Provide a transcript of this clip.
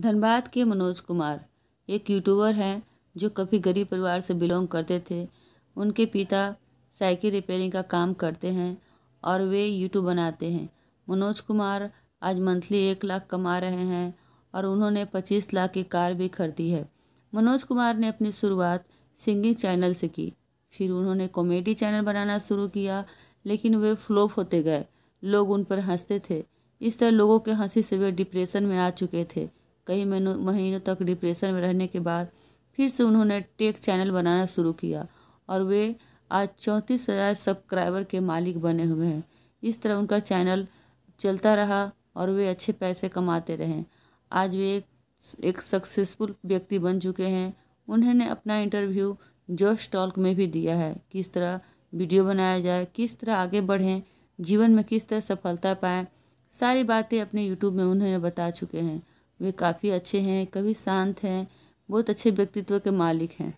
धनबाद के मनोज कुमार एक यूट्यूबर हैं जो कभी गरीब परिवार से बिलोंग करते थे उनके पिता साइकिल रिपेयरिंग का काम करते हैं और वे यूट्यूब बनाते हैं मनोज कुमार आज मंथली एक लाख कमा रहे हैं और उन्होंने पच्चीस लाख की कार भी खरीदी है मनोज कुमार ने अपनी शुरुआत सिंगिंग चैनल से की फिर उन्होंने कॉमेडी चैनल बनाना शुरू किया लेकिन वे फ्लोप होते गए लोग उन पर हंसते थे इस तरह लोगों के हंसी से वे डिप्रेशन में आ चुके थे कई महीनों महीनों तक डिप्रेशन में रहने के बाद फिर से उन्होंने टेक चैनल बनाना शुरू किया और वे आज चौंतीस हज़ार सब्सक्राइबर के मालिक बने हुए हैं इस तरह उनका चैनल चलता रहा और वे अच्छे पैसे कमाते रहे आज वे एक, एक सक्सेसफुल व्यक्ति बन चुके हैं उन्होंने अपना इंटरव्यू जोश टॉल्क में भी दिया है किस तरह वीडियो बनाया जाए किस तरह आगे बढ़ें जीवन में किस तरह सफलता पाएँ सारी बातें अपने यूट्यूब में उन्होंने बता चुके हैं वे काफ़ी अच्छे हैं कभी शांत हैं बहुत अच्छे व्यक्तित्व के मालिक हैं